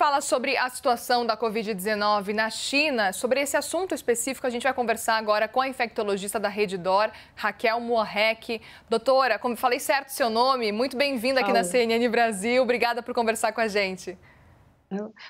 fala sobre a situação da Covid-19 na China. Sobre esse assunto específico, a gente vai conversar agora com a infectologista da Rede Dor, Raquel Moarec. Doutora, como falei certo seu nome, muito bem-vinda aqui na CNN Brasil. Obrigada por conversar com a gente.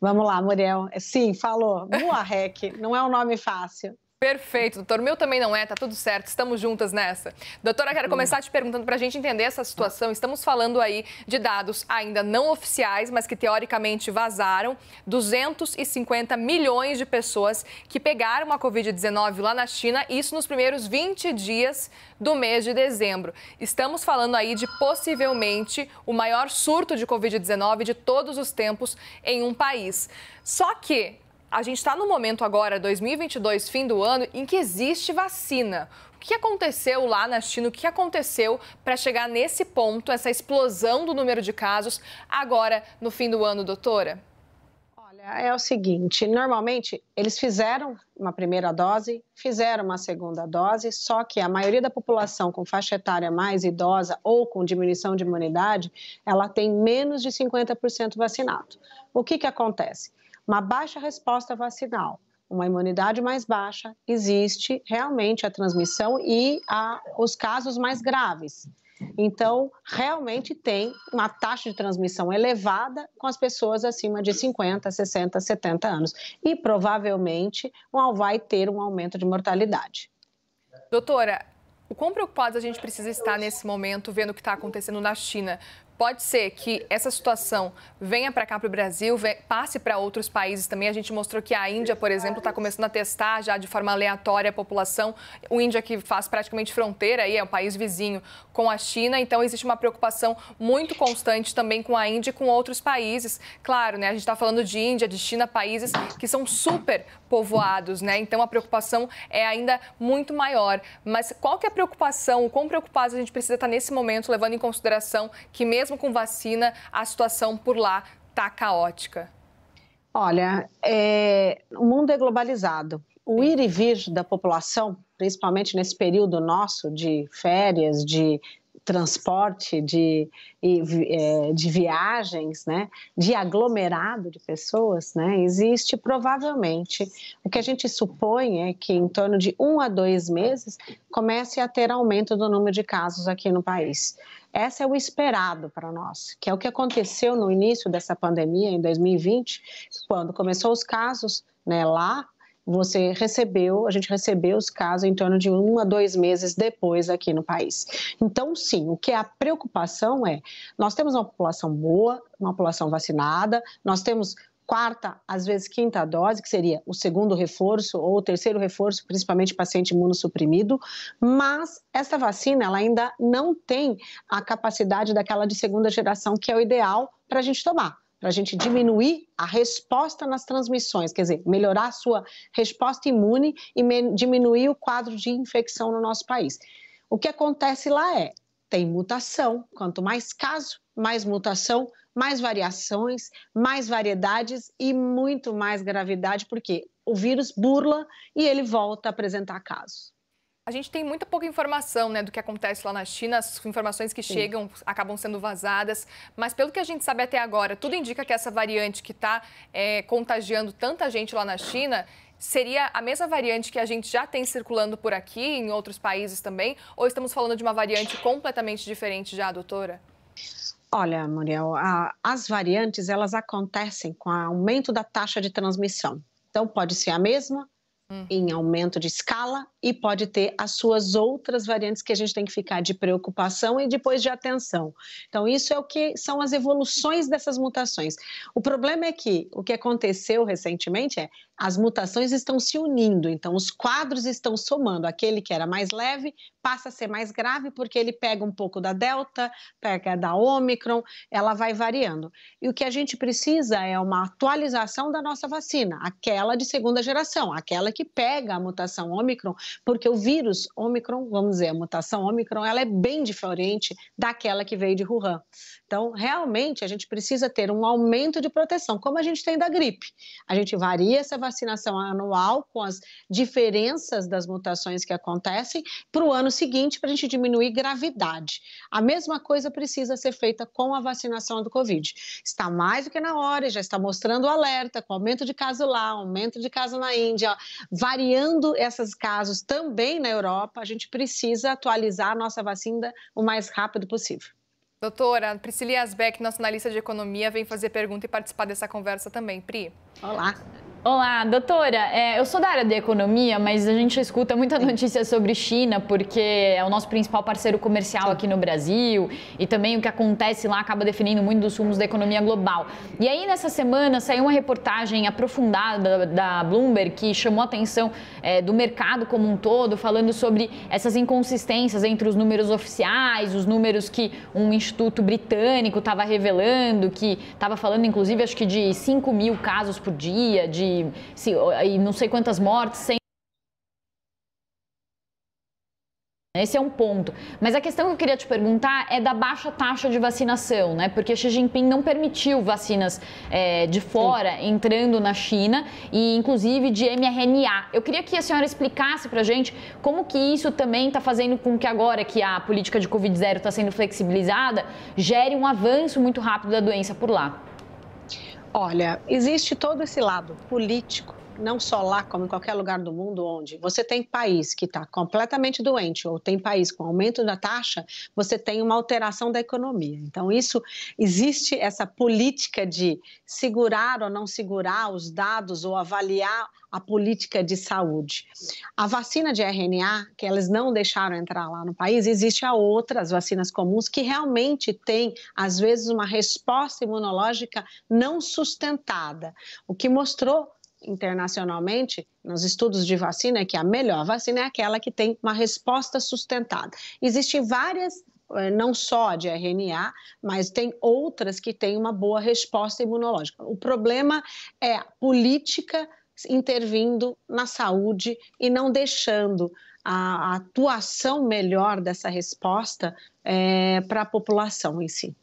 Vamos lá, Muriel. Sim, falou. Moarec, não é um nome fácil. Perfeito, doutor. O meu também não é, tá tudo certo, estamos juntas nessa. Doutora, quero hum. começar te perguntando para a gente entender essa situação. Estamos falando aí de dados ainda não oficiais, mas que teoricamente vazaram. 250 milhões de pessoas que pegaram a Covid-19 lá na China, isso nos primeiros 20 dias do mês de dezembro. Estamos falando aí de possivelmente o maior surto de Covid-19 de todos os tempos em um país. Só que a gente está no momento agora, 2022, fim do ano, em que existe vacina. O que aconteceu lá na China? O que aconteceu para chegar nesse ponto, essa explosão do número de casos agora no fim do ano, doutora? Olha, é o seguinte: normalmente eles fizeram uma primeira dose, fizeram uma segunda dose, só que a maioria da população com faixa etária mais idosa ou com diminuição de imunidade, ela tem menos de 50% vacinado. O que, que acontece? uma baixa resposta vacinal, uma imunidade mais baixa, existe realmente a transmissão e a, os casos mais graves. Então, realmente tem uma taxa de transmissão elevada com as pessoas acima de 50, 60, 70 anos. E provavelmente vai ter um aumento de mortalidade. Doutora, o quão preocupados a gente precisa estar nesse momento, vendo o que está acontecendo na China? pode ser que essa situação venha para cá, para o Brasil, passe para outros países também. A gente mostrou que a Índia, por exemplo, está começando a testar já de forma aleatória a população. O Índia que faz praticamente fronteira aí, é um país vizinho com a China. Então, existe uma preocupação muito constante também com a Índia e com outros países. Claro, né? A gente está falando de Índia, de China, países que são super povoados, né? Então, a preocupação é ainda muito maior. Mas qual que é a preocupação? O quão preocupados a gente precisa estar tá nesse momento, levando em consideração que mesmo mesmo com vacina, a situação por lá está caótica? Olha, é, o mundo é globalizado. O ir e vir da população, principalmente nesse período nosso de férias, de transporte, de, é, de viagens, né, de aglomerado de pessoas, né, existe provavelmente, o que a gente supõe é que em torno de um a dois meses comece a ter aumento do número de casos aqui no país. Essa é o esperado para nós, que é o que aconteceu no início dessa pandemia, em 2020, quando começou os casos né, lá, você recebeu, a gente recebeu os casos em torno de um a dois meses depois aqui no país. Então, sim, o que é a preocupação é: nós temos uma população boa, uma população vacinada, nós temos quarta, às vezes quinta dose, que seria o segundo reforço ou o terceiro reforço, principalmente paciente imunossuprimido, mas essa vacina ela ainda não tem a capacidade daquela de segunda geração que é o ideal para a gente tomar para a gente diminuir a resposta nas transmissões, quer dizer, melhorar a sua resposta imune e diminuir o quadro de infecção no nosso país. O que acontece lá é, tem mutação, quanto mais caso, mais mutação, mais variações, mais variedades e muito mais gravidade, porque o vírus burla e ele volta a apresentar casos. A gente tem muita pouca informação né, do que acontece lá na China, as informações que chegam Sim. acabam sendo vazadas, mas pelo que a gente sabe até agora, tudo indica que essa variante que está é, contagiando tanta gente lá na China seria a mesma variante que a gente já tem circulando por aqui, em outros países também, ou estamos falando de uma variante completamente diferente já, doutora? Olha, Muriel, a, as variantes elas acontecem com o aumento da taxa de transmissão. Então, pode ser a mesma, Hum. em aumento de escala e pode ter as suas outras variantes que a gente tem que ficar de preocupação e depois de atenção. Então, isso é o que são as evoluções dessas mutações. O problema é que o que aconteceu recentemente é as mutações estão se unindo, então os quadros estão somando. Aquele que era mais leve passa a ser mais grave porque ele pega um pouco da delta, pega da ômicron, ela vai variando. E o que a gente precisa é uma atualização da nossa vacina, aquela de segunda geração, aquela que que pega a mutação Ômicron, porque o vírus Ômicron, vamos dizer, a mutação Ômicron, ela é bem diferente daquela que veio de Wuhan. Então, realmente, a gente precisa ter um aumento de proteção, como a gente tem da gripe. A gente varia essa vacinação anual com as diferenças das mutações que acontecem para o ano seguinte, para a gente diminuir gravidade. A mesma coisa precisa ser feita com a vacinação do Covid. Está mais do que na hora, já está mostrando alerta, com aumento de caso lá, aumento de caso na Índia, variando esses casos também na Europa, a gente precisa atualizar a nossa vacina o mais rápido possível. Doutora, Priscila Asbeck, nossa analista de economia, vem fazer pergunta e participar dessa conversa também. Pri. Olá. Olá, doutora. É, eu sou da área de economia, mas a gente escuta muita notícia sobre China, porque é o nosso principal parceiro comercial aqui no Brasil e também o que acontece lá acaba definindo muito dos rumos da economia global. E aí, nessa semana, saiu uma reportagem aprofundada da Bloomberg que chamou a atenção é, do mercado como um todo, falando sobre essas inconsistências entre os números oficiais, os números que um instituto britânico estava revelando, que estava falando, inclusive, acho que de 5 mil casos por dia, de e, se, e não sei quantas mortes, sem Esse é um ponto. Mas a questão que eu queria te perguntar é da baixa taxa de vacinação, né? Porque Xi Jinping não permitiu vacinas é, de fora Sim. entrando na China e, inclusive, de mRNA. Eu queria que a senhora explicasse para gente como que isso também está fazendo com que agora que a política de covid zero está sendo flexibilizada, gere um avanço muito rápido da doença por lá. Olha, existe todo esse lado político não só lá, como em qualquer lugar do mundo, onde você tem país que está completamente doente ou tem país com aumento da taxa, você tem uma alteração da economia. Então, isso existe essa política de segurar ou não segurar os dados ou avaliar a política de saúde. A vacina de RNA, que elas não deixaram entrar lá no país, existe a outras vacinas comuns que realmente têm, às vezes, uma resposta imunológica não sustentada, o que mostrou internacionalmente nos estudos de vacina é que a melhor vacina é aquela que tem uma resposta sustentada. Existem várias eh, não só de RNA, mas tem outras que têm uma boa resposta imunológica. O problema é a política intervindo na saúde e não deixando a atuação melhor dessa resposta é, eh, para a população em si.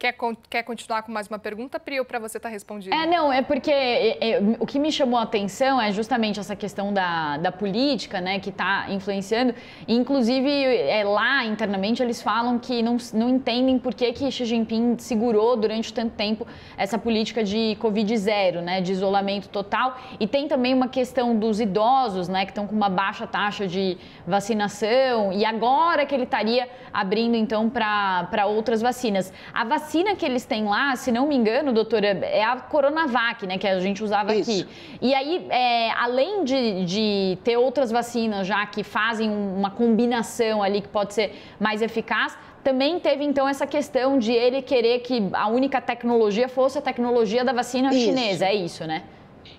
Quer, quer continuar com mais uma pergunta, Pri, ou para você estar tá respondido? É, não, é porque é, é, o que me chamou a atenção é justamente essa questão da, da política, né, que está influenciando. inclusive, é, lá internamente eles falam que não, não entendem por que, que Xi Jinping segurou durante tanto tempo essa política de Covid zero, né, de isolamento total. E tem também uma questão dos idosos, né, que estão com uma baixa taxa de vacinação. E agora que ele estaria abrindo, então, para outras vacinas. A vacina vacina que eles têm lá, se não me engano, doutora, é a Coronavac, né? Que a gente usava Isso. aqui. E aí, é, além de, de ter outras vacinas já que fazem uma combinação ali que pode ser mais eficaz, também teve então essa questão de ele querer que a única tecnologia fosse a tecnologia da vacina isso. chinesa, é isso, né?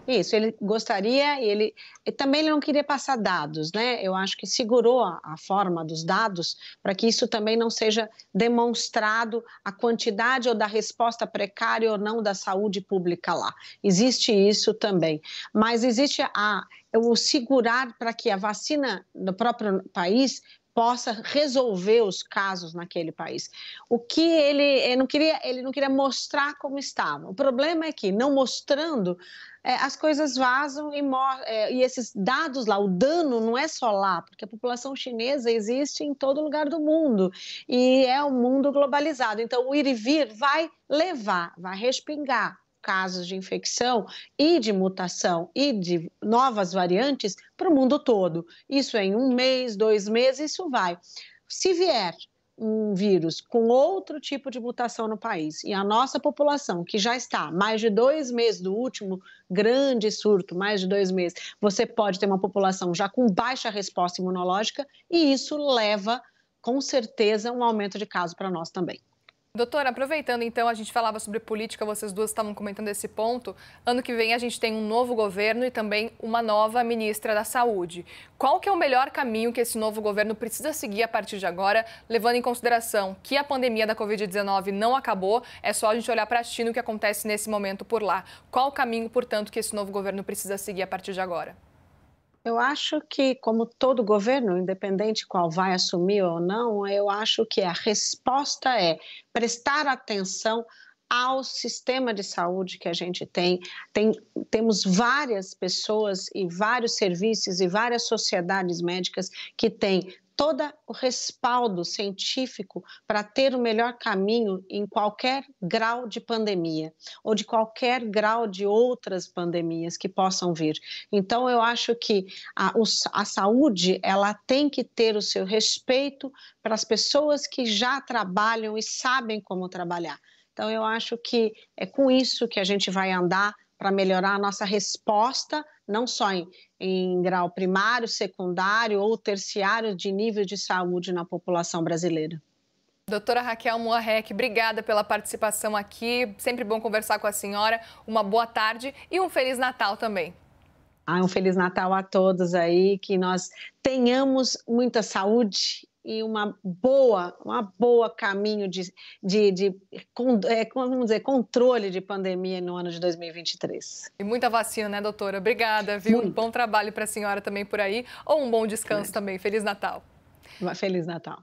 Isso, ele gostaria, ele e também ele não queria passar dados, né? Eu acho que segurou a, a forma dos dados para que isso também não seja demonstrado a quantidade ou da resposta precária ou não da saúde pública lá. Existe isso também, mas existe a o segurar para que a vacina do próprio país possa resolver os casos naquele país. O que ele, ele, eh, não queria, ele não queria mostrar como estava. O problema é que não mostrando é, as coisas vazam e, é, e, esses dados lá, o dano não é só lá, porque a população chinesa existe em todo lugar do mundo e é um mundo globalizado. Então o ir e vir vai levar, vai respingar, casos de infecção e de mutação e de novas variantes para o mundo todo. Isso é em um mês, dois meses, isso vai. Se vier um vírus com outro tipo de mutação no país e a nossa população, que já está mais de dois meses do último grande surto, mais de dois meses, você pode ter uma população já com baixa resposta imunológica e isso leva, com certeza, um aumento de casos para nós também. Doutora, aproveitando então, a gente falava sobre política, vocês duas estavam comentando esse ponto. Ano que vem a gente tem um novo governo e também uma nova ministra da Saúde. Qual que é o melhor caminho que esse novo governo precisa seguir a partir de agora, levando em consideração que a pandemia da Covid-19 não acabou, é só a gente olhar para a China o que acontece nesse momento por lá. Qual o caminho, portanto, que esse novo governo precisa seguir a partir de agora? Eu acho que, como todo governo, independente qual vai assumir ou não, eu acho que a resposta é prestar atenção ao sistema de saúde que a gente tem. tem temos várias pessoas e vários serviços e várias sociedades médicas que têm todo o respaldo científico para ter o melhor caminho em qualquer grau de pandemia ou de qualquer grau de outras pandemias que possam vir. Então, eu acho que a, a saúde ela tem que ter o seu respeito para as pessoas que já trabalham e sabem como trabalhar. Então, eu acho que é com isso que a gente vai andar para melhorar a nossa resposta, não só em, em, grau primário, secundário ou terciário de nível de saúde na população brasileira. Doutora Raquel Moarec, obrigada pela participação aqui. Sempre bom conversar com a senhora. Uma boa tarde e um Feliz Natal também. Ah, um Feliz Natal a todos aí, que nós tenhamos muita saúde e uma boa, uma boa caminho de, de, de com, é, vamos dizer, controle de pandemia no ano de 2023. E muita vacina, né, doutora? Obrigada, viu? Muito. Bom trabalho para a senhora também por aí, ou um bom descanso é. também. Feliz Natal. Feliz Natal.